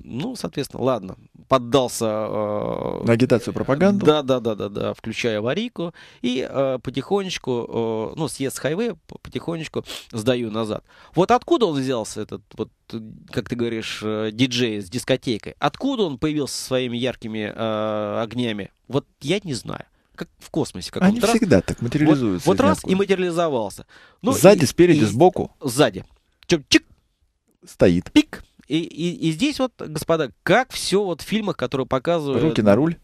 Ну, соответственно, ладно, поддался... Э, На агитацию, пропаганду? Да, да, да, да, да, включая аварийку. И э, потихонечку, э, ну, съезд с хайвея, потихонечку сдаю назад. Вот откуда он взялся, этот, вот, как ты говоришь, э, диджей с дискотекой? Откуда он появился со своими яркими э, огнями? Вот я не знаю как в космосе. Как Они раз. всегда так материализуются. Вот, вот раз и материализовался. Ну, сзади, и, спереди, и, сбоку. Сзади. Чик, чик. Стоит. Пик. И, и, и здесь вот, господа, как все вот в фильмах, которые показывают... Руки на руль.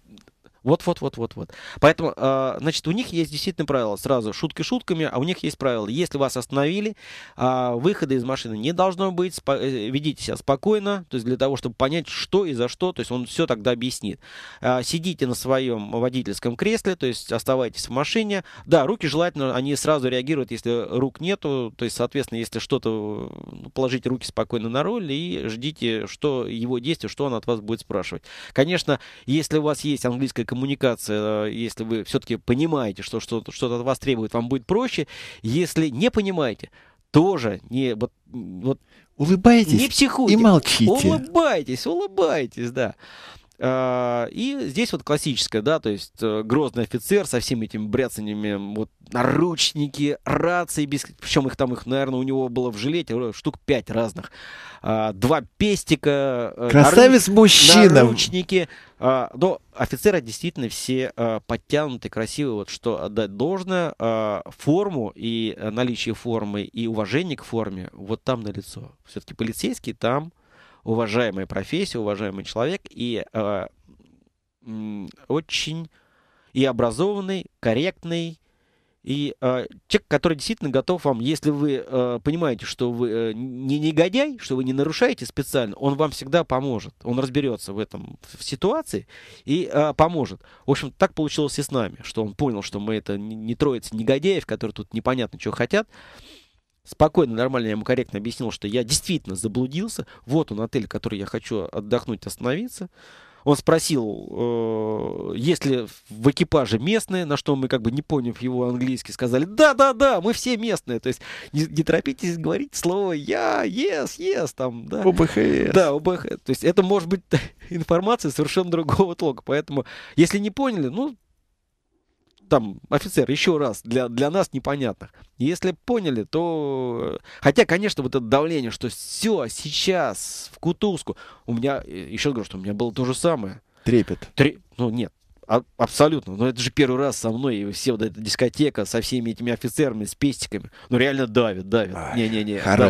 Вот-вот-вот-вот-вот. Поэтому, э, значит, у них есть действительно правило. Сразу шутки шутками, а у них есть правило. Если вас остановили, э, выхода из машины не должно быть. Спо- э, ведите себя спокойно, то есть для того, чтобы понять, что и за что. То есть он все тогда объяснит. Э, сидите на своем водительском кресле, то есть оставайтесь в машине. Да, руки желательно, они сразу реагируют, если рук нету. То есть, соответственно, если что-то, ну, положите руки спокойно на руль и ждите, что его действие, что он от вас будет спрашивать. Конечно, если у вас есть английская коммуникация, э, если вы все-таки понимаете, что что-то от вас требует, вам будет проще. Если не понимаете, тоже не вот, вот улыбайтесь не психуйте, и молчите. Улыбайтесь, улыбайтесь, да. А, и здесь вот классическое, да, то есть э, грозный офицер со всеми этими бряцаниями, вот наручники, рации, без... причем их там, их, наверное, у него было в жилете э, штук пять разных. А, два пестика. Э, Красавец наруч... мужчина. Наручники. А, но офицеры действительно все подтянуты, красивые, вот что отдать должное. Форму и наличие формы и уважение к форме вот там на лицо. Все-таки полицейский там уважаемая профессия, уважаемый человек и э, очень и образованный, корректный, и э, человек, который действительно готов вам, если вы э, понимаете, что вы э, не негодяй, что вы не нарушаете специально, он вам всегда поможет. Он разберется в этом в ситуации и э, поможет. В общем, так получилось и с нами, что он понял, что мы это не, не троица негодяев, которые тут непонятно что хотят спокойно, нормально, я ему корректно объяснил, что я действительно заблудился. Вот он отель, который я хочу отдохнуть, остановиться. Он спросил, э, есть ли в экипаже местные, на что мы, как бы не поняв его английский, сказали, да-да-да, мы все местные. То есть не, не торопитесь говорить слово «я», «yes», «yes», там, да. ОБХС. Да, ОБХС. То есть это может быть информация совершенно другого толка. Поэтому, если не поняли, ну, там, офицер, еще раз, для, для нас непонятных. Если поняли, то... Э, хотя, конечно, вот это давление, что все, сейчас, в Кутузку. У меня, э, еще раз говорю, что у меня было то же самое. Трепет. Три. Ну, нет, а, абсолютно. Но ну, это же первый раз со мной, и все вот эта дискотека со всеми этими офицерами, с пестиками. Ну, реально давит, давит. Не-не-не. Хорош.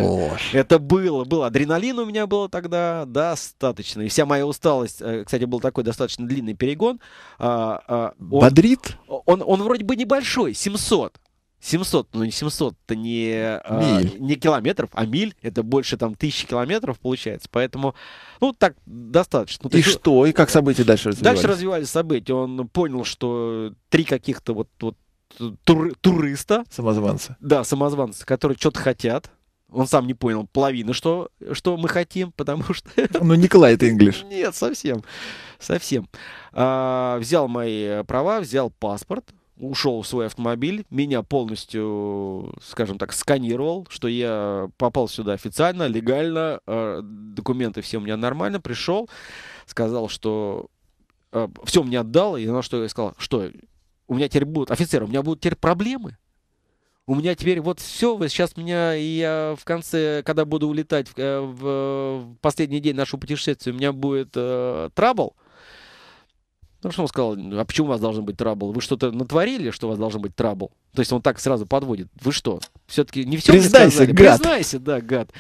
Давит. Это было, было. Адреналин у меня было тогда достаточно. И вся моя усталость, э, кстати, был такой достаточно длинный перегон. А, а, он, Бодрит? Он, он, он вроде бы небольшой, 700. 700, ну не 700, это не, а, не километров, а миль, это больше там тысячи километров получается, поэтому, ну так, достаточно. Ну, и что, ну, что, и как события дальше развивались? Дальше развивались события, он понял, что три каких-то вот, вот тур, туриста. Самозванца. Да, самозванца, которые что-то хотят, он сам не понял половины, что, что мы хотим, потому что... Ну, Николай, это инглиш. Нет, совсем, совсем. А, взял мои права, взял паспорт, ушел в свой автомобиль, меня полностью, скажем так, сканировал, что я попал сюда официально, легально, э, документы все у меня нормально, пришел, сказал, что э, все мне отдал, и на что я сказал, что у меня теперь будут, офицеры, у меня будут теперь проблемы, у меня теперь вот все, вы сейчас меня, и я в конце, когда буду улетать в, в, э, в последний день нашего путешествия, у меня будет э, ну что он сказал, а почему у вас должен быть трабл? Вы что-то натворили, что у вас должен быть трабл? То есть он так сразу подводит. Вы что? Все-таки не все Признайся, гад. Признайся, да, гад.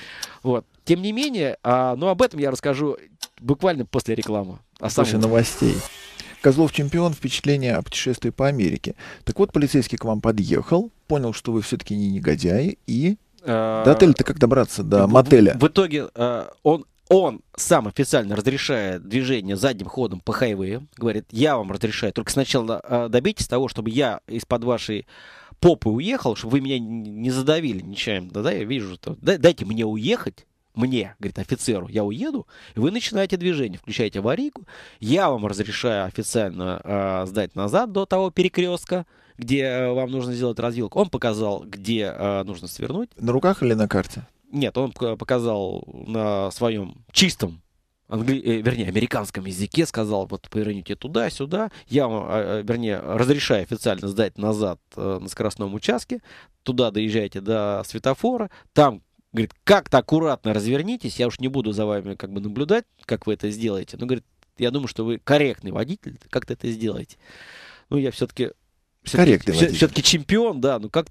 Вот. Тем не менее, а, ну об этом я расскажу буквально после рекламы. А После новостей. Козлов чемпион, впечатление о путешествии по Америке. Так вот, полицейский к вам подъехал, понял, что вы все-таки не негодяи, и а, до отеля-то как добраться, до ну, мотеля? В итоге а, он он сам официально разрешает движение задним ходом по хайвею. Говорит, я вам разрешаю, только сначала э, добейтесь того, чтобы я из-под вашей попы уехал, чтобы вы меня не задавили ничем. Да, да, я вижу, что дайте мне уехать, мне, говорит, офицеру, я уеду, и вы начинаете движение, включаете аварийку, я вам разрешаю официально э, сдать назад до того перекрестка, где э, вам нужно сделать развилку. Он показал, где э, нужно свернуть. На руках или на карте? Нет, он показал на своем чистом Англи... Э, вернее, американском языке сказал, вот поверните туда-сюда, я вам, а, а, вернее, разрешаю официально сдать назад э, на скоростном участке, туда доезжайте до светофора, там, говорит, как-то аккуратно развернитесь, я уж не буду за вами как бы наблюдать, как вы это сделаете, но, говорит, я думаю, что вы корректный водитель, как-то это сделаете. Ну, я все-таки Корректный все, водитель. Все-таки чемпион, да, ну как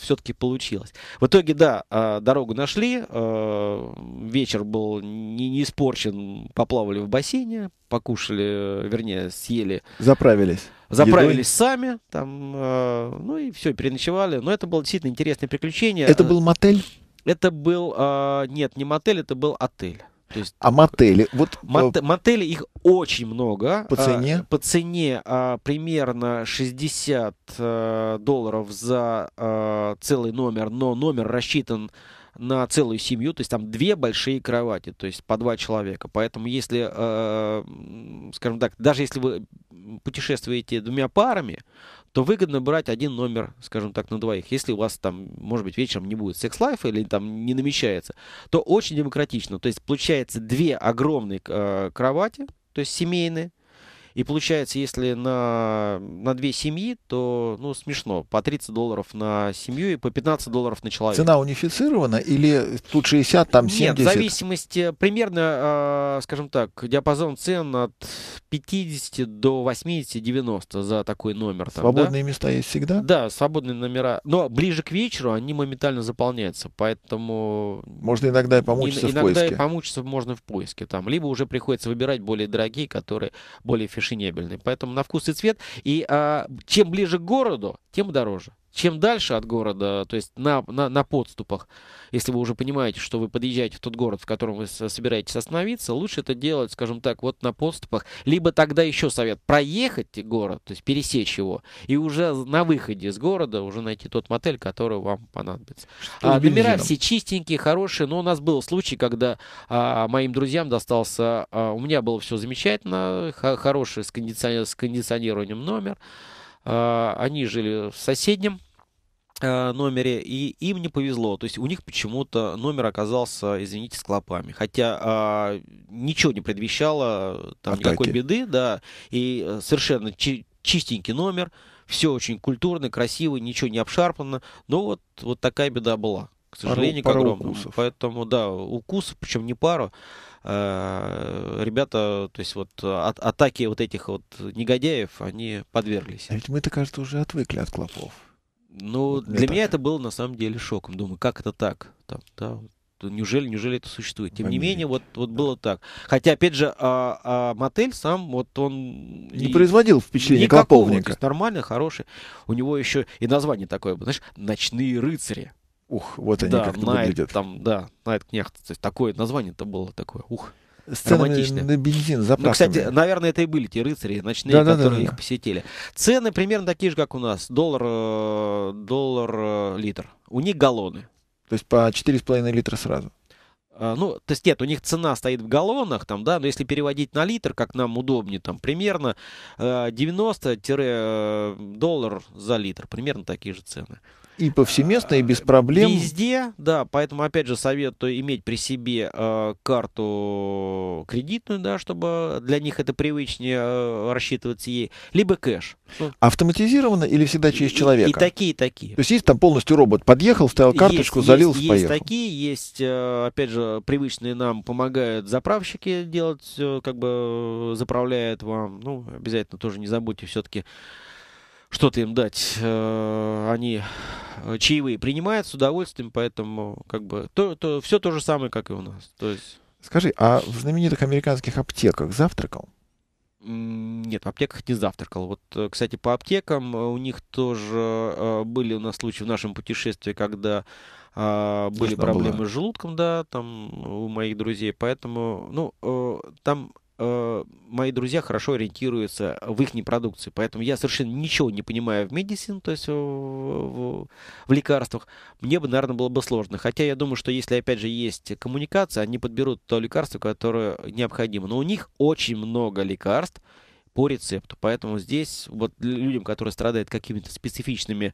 все-таки получилось. В итоге, да, а, дорогу нашли, а, вечер был не, не испорчен, поплавали в бассейне, покушали, вернее, съели. Заправились. Заправились едой. сами, там, а, ну и все, переночевали. Но это было действительно интересное приключение. Это был мотель? Это был, нет, не мотель, это был отель. То есть, а мотели? Вот, э, мот, мотели их очень много. По а, цене? А, по цене а, примерно 60 а, э, долларов за а, целый номер, но номер рассчитан на целую семью, то есть там две большие кровати, то есть по два человека. Поэтому если, э, скажем так, даже если вы путешествуете двумя парами, то выгодно брать один номер, скажем так, на двоих. Если у вас там, может быть, вечером не будет секс-лайфа или там не намечается, то очень демократично. То есть получается две огромные э, кровати, то есть семейные, и получается, если на, на две семьи, то, ну, смешно, по 30 долларов на семью и по 15 долларов на человека. Цена унифицирована или тут 60, там 70? Нет, в зависимости примерно, а, скажем так, диапазон цен от 50 до 80-90 за такой номер. Там, свободные да? места есть всегда? Да, свободные номера. Но ближе к вечеру они моментально заполняются, поэтому... Можно иногда и помучиться и, в поиске. Иногда и помучиться можно в поиске. Там. Либо уже приходится выбирать более дорогие, которые более фешенебельные фешенебельный. Поэтому на вкус и цвет. И а, чем ближе к городу, тем дороже чем дальше от города, то есть на, на, на подступах, если вы уже понимаете, что вы подъезжаете в тот город, в котором вы собираетесь остановиться, лучше это делать, скажем так, вот на подступах. Либо тогда еще совет, проехать город, то есть пересечь его, и уже на выходе из города уже найти тот мотель, который вам понадобится. Что а, номера все чистенькие, хорошие, но у нас был случай, когда а, моим друзьям достался, а, у меня было все замечательно, хороший с, кондиционер, с кондиционированием номер, а, они жили в соседнем Э, номере, и им не повезло. То есть у них почему-то номер оказался, извините, с клопами. Хотя а, ничего не предвещало там, никакой беды, да, и э, совершенно чи- чистенький номер, все очень культурно, красиво, ничего не обшарпано, но вот, вот такая беда была. К сожалению, пару, пару к огромному. Укусов. Поэтому, да, укус, причем не пару. Э, ребята, то есть вот от, а, атаки вот этих вот негодяев, они подверглись. А ведь мы-то, кажется, уже отвыкли от клопов. Ну, для так. меня это было на самом деле шоком. Думаю, как это так? Там, да, неужели, неужели это существует? Тем не менее, вот, вот да. было так. Хотя, опять же, а, а мотель сам, вот он... Не и, производил впечатление никакого, клоповника. То нормально, хороший. У него еще и название такое, знаешь, «Ночные рыцари». Ух, вот они да, как-то Найт, выглядят. Там, да, Найт Кнехт. То есть такое название-то было такое. Ух с ценами на бензин, заправками. Ну, кстати, наверное, это и были те рыцари ночные, да, которые да, да, их да. посетили. Цены примерно такие же, как у нас. Доллар, э, доллар э, литр. У них галлоны. То есть по 4,5 литра сразу. А, ну, то есть нет, у них цена стоит в галлонах, там, да, но если переводить на литр, как нам удобнее, там, примерно 90-доллар э, за литр, примерно такие же цены и повсеместно, и без проблем. Везде, да, поэтому, опять же, советую иметь при себе э, карту кредитную, да, чтобы для них это привычнее э, рассчитываться ей, либо кэш. Ну. Автоматизированно или всегда через человека? И, и такие, и такие. То есть есть там полностью робот, подъехал, вставил карточку, есть, залил, есть, поехал? Есть такие, есть, э, опять же, привычные нам помогают заправщики делать, как бы э, заправляют вам, ну, обязательно тоже не забудьте все-таки что-то им дать. Э, они э, чаевые принимают с удовольствием, поэтому как бы то, то, все то же самое, как и у нас. То есть... Скажи, а в знаменитых американских аптеках завтракал? Нет, в аптеках не завтракал. Вот, э, кстати, по аптекам у них тоже были у нас случаи в нашем путешествии, когда а, были проблемы было. с желудком, да, там у моих друзей, поэтому, ну, там э, мои друзья хорошо ориентируются в их продукции, поэтому я совершенно ничего не понимаю в медицин, то есть в, в, в лекарствах, мне бы, наверное, было бы сложно. Хотя я думаю, что если, опять же, есть коммуникация, они подберут то лекарство, которое необходимо. Но у них очень много лекарств, по рецепту. Поэтому здесь вот людям, которые страдают какими-то специфичными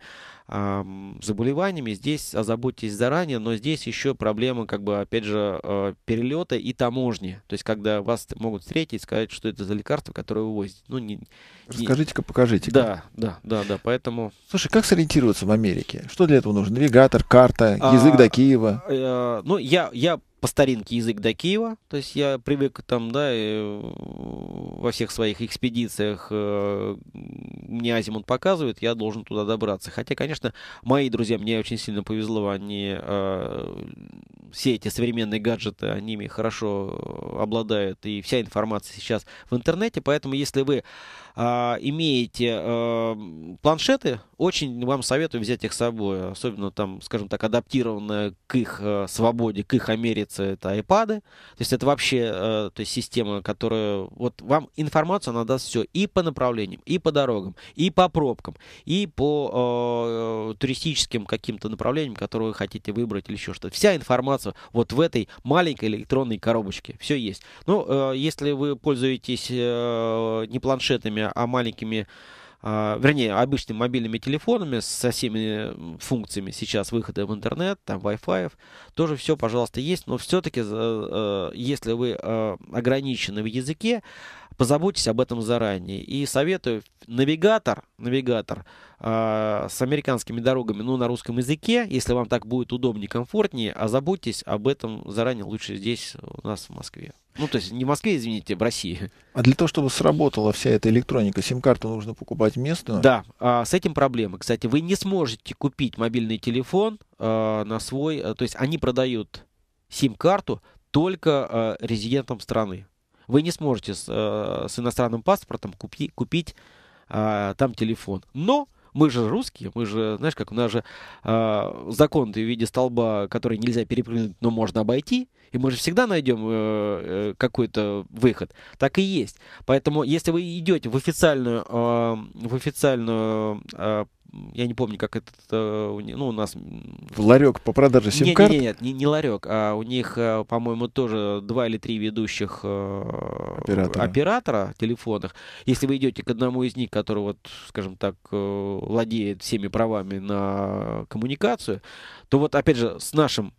э, заболеваниями, здесь озаботьтесь заранее, но здесь еще проблема, как бы, опять же, э, перелета и таможни. То есть, когда вас могут встретить и сказать, что это за лекарство, которое вы возите. Ну, не, не... Расскажите-ка, покажите. -ка. Да, да, да, да, поэтому... Слушай, как сориентироваться в Америке? Что для этого нужно? Навигатор, карта, язык а, до Киева? Э, ну, я, я по старинке язык до Киева, то есть я привык там, да, и э, во всех своих экспедициях э, мне Азимут показывает, я должен туда добраться. Хотя, конечно, мои друзья, мне очень сильно повезло, они э, все эти современные гаджеты, они ими хорошо э, обладают, и вся информация сейчас в интернете, поэтому если вы а, имеете э, планшеты, очень вам советую взять их с собой. Особенно там, скажем так, адаптированные к их э, свободе, к их Америце, это iPad. То есть это вообще э, то есть система, которая... Вот вам информацию она даст все и по направлениям, и по дорогам, и по пробкам, и по а, туристическим каким-то направлениям, которые вы хотите выбрать или еще что-то. Вся информация вот в этой маленькой электронной коробочке. Все есть. Ну, а, если вы пользуетесь а, не планшетами, компьютерами, а маленькими а, вернее, обычными мобильными телефонами со всеми функциями сейчас выхода в интернет, там, Wi-Fi, тоже все, пожалуйста, есть, но все-таки, э, э, если вы э, ограничены в языке, позаботьтесь об этом заранее. И советую навигатор, навигатор с американскими дорогами, но на русском языке, если вам так будет удобнее, комфортнее, а забудьтесь об этом заранее, лучше здесь у нас в Москве. Ну, то есть не в Москве, извините, а в России. А для того, чтобы сработала вся эта электроника, сим-карту нужно покупать местную? Да, а, с этим проблемы. Кстати, вы не сможете купить мобильный телефон а, на свой... А, то есть они продают сим-карту только а, резидентам страны. Вы не сможете с, а, с иностранным паспортом купи, купить а, там телефон. Но мы же русские, мы же, знаешь, как у нас же э, закон в виде столба, который нельзя перепрыгнуть, но можно обойти, и мы же всегда найдем э, э, какой-то выход. Так и есть. Поэтому, если вы идете в официальную, э, в официальную э, я не помню, как этот, э, ну, у нас... ларек по продаже сим-карт? Нет, нет, не, не ларек, а у них, э, по-моему, тоже два или три ведущих э, оператора. оператора телефонных. Если вы идете к одному из них, который, вот, скажем так, владеет всеми правами на коммуникацию, то вот, опять же, с нашим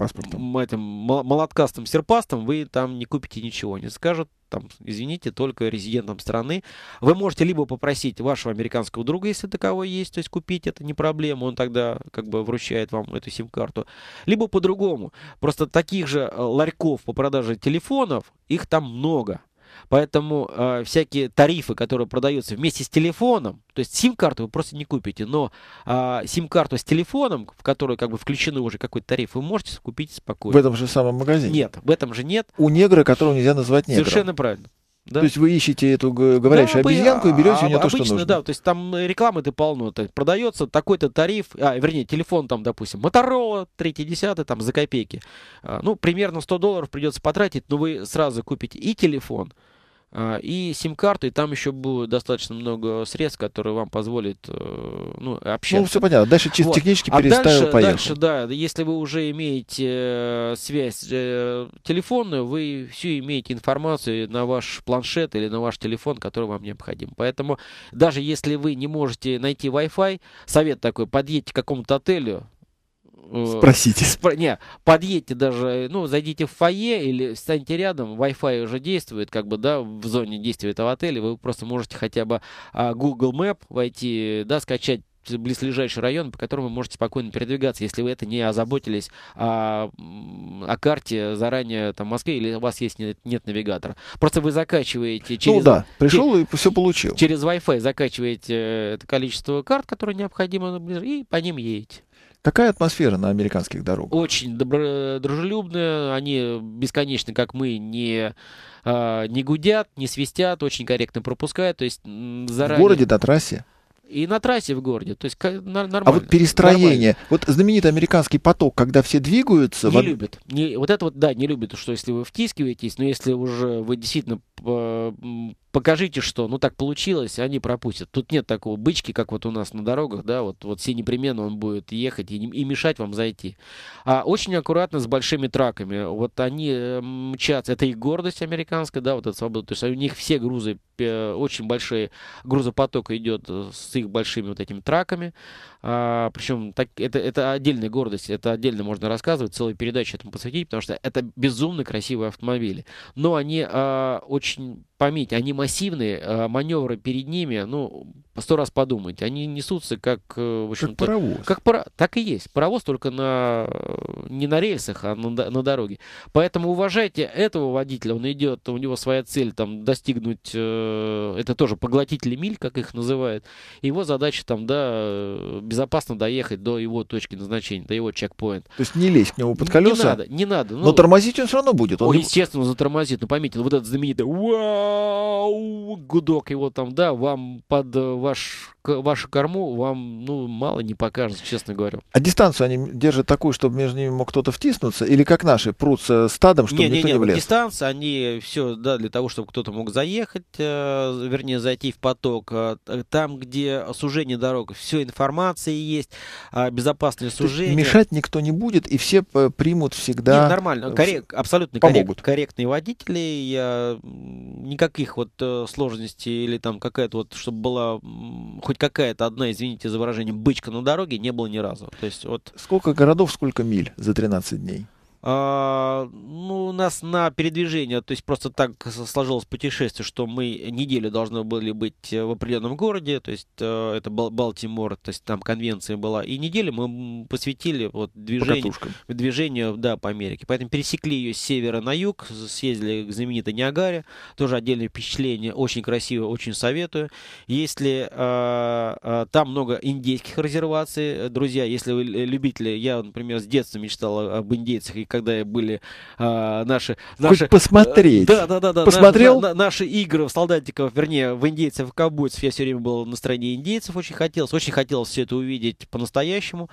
паспортом. Этим молоткастым серпастом вы там не купите ничего. Не скажут, там, извините, только резидентам страны. Вы можете либо попросить вашего американского друга, если таковой есть, то есть купить это не проблема, он тогда как бы вручает вам эту сим-карту. Либо по-другому. Просто таких же э, ларьков по продаже телефонов, их там много. Поэтому э, всякие тарифы, которые продаются вместе с телефоном, то есть сим-карту вы просто не купите, но э, сим-карту с телефоном, в которую как бы включены уже какой-то тариф, вы можете купить спокойно. В этом же самом магазине? Нет, в этом же нет. У негра, которого нельзя назвать негром. Совершенно правильно. Да? То есть вы ищете эту говорящую да, обезьянку и а, берете а, у нее то, обычно, что нужно. Да, то есть там э, рекламы-то полно. То есть продается такой-то тариф, а, вернее, телефон там, допустим, Motorola 350 там за копейки. А, ну, примерно 100 долларов придется потратить, но вы сразу купите и телефон, а, и сим-карты, и там еще было достаточно много средств, которые вам позволят э, ну, общаться. Ну, все понятно. Дальше чисто вот. технически а переставил, дальше, дальше, да, если вы уже имеете э, связь э, телефонную, вы всю имеете информацию на ваш планшет или на ваш телефон, который вам необходим. Поэтому даже если вы не можете найти Wi-Fi, совет такой, подъедьте к какому-то отелю, Э, Спросите. Спро... Не, подъедьте даже, э, ну, зайдите в фойе или станьте рядом, Wi-Fi уже действует, как бы, да, в зоне действия этого отеля, вы просто можете хотя бы а, Google Map войти, да, скачать близлежащий район, по которому вы можете спокойно передвигаться, если вы это не озаботились о, а, о карте заранее там, в Москве, или у вас есть нет, нет навигатора. Просто вы закачиваете ну через... Ну да, пришел и все получил. Через Wi-Fi закачиваете э, это количество карт, которые необходимо, и по ним едете. Такая атмосфера на американских дорогах? Очень добро, дружелюбная. Они бесконечно, как мы, не, э, не гудят, не свистят, очень корректно пропускают. То есть заранее... В городе до трассе? И на трассе в городе. То есть нормально. А вот перестроение. Нормально. Вот знаменитый американский поток, когда все двигаются. Не в... любят. Не, вот это вот, да, не любят, что если вы втискиваетесь, но если уже вы действительно Э, покажите, что, ну так получилось, они пропустят. Тут нет такого бычки, как вот у нас на дорогах, да, вот, вот все непременно он будет ехать и, и мешать вам зайти. А очень аккуратно с большими траками. Вот они э, мчатся, это их гордость американская, да, вот эта свобода. То есть у них все грузы, э, очень большие, грузопоток идет с их большими вот этими траками. А, причем так, это, это отдельная гордость, это отдельно можно рассказывать, целую передачу этому посвятить, потому что это безумно красивые автомобили. Но они а, очень очень, память, они массивные, а маневры перед ними, ну, сто раз подумайте, они несутся как, э, в общем Как паровоз. Как Так и есть. Паровоз только на... Э, не на рельсах, а на, на дороге. Поэтому уважайте этого водителя, он идет, у него своя цель там достигнуть, э, это тоже поглотители миль, как их называют. Его задача там, да, безопасно доехать до его точки назначения, до его чекпоинт. То есть не лезть к нему под колеса? Не надо, не надо. Ну, но тормозить он все равно будет. Он... О, естественно, затормозит. Но ну, поймите, вот этот знаменитый вау, гудок его там, да, вам под э, ваш вашу корму вам, ну, мало не покажется, честно говоря. А дистанцию они держат такую, чтобы между ними мог кто-то втиснуться? Или как наши, прутся стадом, чтобы не, никто не, не, не влез? дистанция, они все, да, для того, чтобы кто-то мог заехать, э, вернее, зайти в поток. Э, там, где сужение дорог, все информация есть, э, безопасное сужение. мешать никто не будет, и все примут всегда... Нет, нормально, коррек, абсолютно Коррект, корректные водители, я, никаких вот э, сложностей или там какая-то вот, чтобы была хоть какая-то одна, извините за выражение, бычка на дороге не было ни разу. То есть вот... Сколько городов, сколько миль за 13 дней? А, ну, у нас на передвижение, то есть просто так сложилось путешествие, что мы неделю должны были быть э, в определенном городе, то есть э, это Бал Балтимор, то есть там конвенция была, и неделю мы посвятили вот движению, по движению да, по Америке. Поэтому пересекли ее с севера на юг, съездили к знаменитой Ниагаре, тоже отдельное впечатление, очень красиво, очень советую. Если а, а там много индейских резерваций, э, друзья, если вы любители, я, например, с детства мечтал об индейцах и когда были а, наши... наши Хоть э, посмотреть. Да, да, да. да Посмотрел? Наши, на, наши игры в солдатиков, вернее, в индейцев и кабуйцев. Я все время был на стороне индейцев, очень хотелось. Очень хотелось все это увидеть по-настоящему.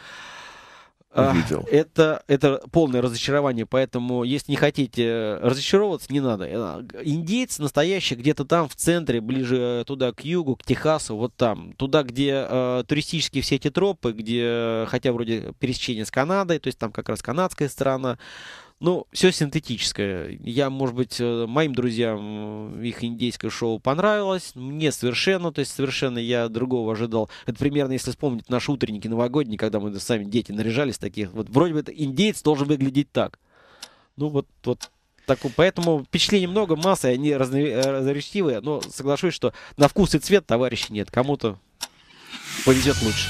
А, увидел. Это, это полное разочарование, поэтому если не хотите э, разочаровываться, не надо. Э, индейцы настоящие где-то там в центре, ближе э, туда к югу, к Техасу, вот там. Туда, где э, туристические все эти тропы, где, хотя вроде пересечение с Канадой, то есть там как раз канадская страна. Ну, все синтетическое. Я, может быть, э, моим друзьям э, их индейское шоу понравилось. Мне совершенно, то есть совершенно я другого ожидал. Это примерно, если вспомнить наши утренники новогодние, когда мы сами дети наряжались таких. Вот вроде бы это индейец должен выглядеть так. Ну, вот, вот так, поэтому впечатлений много, масса, они разноречивые, э, но соглашусь, что на вкус и цвет товарищей нет. Кому-то повезет лучше.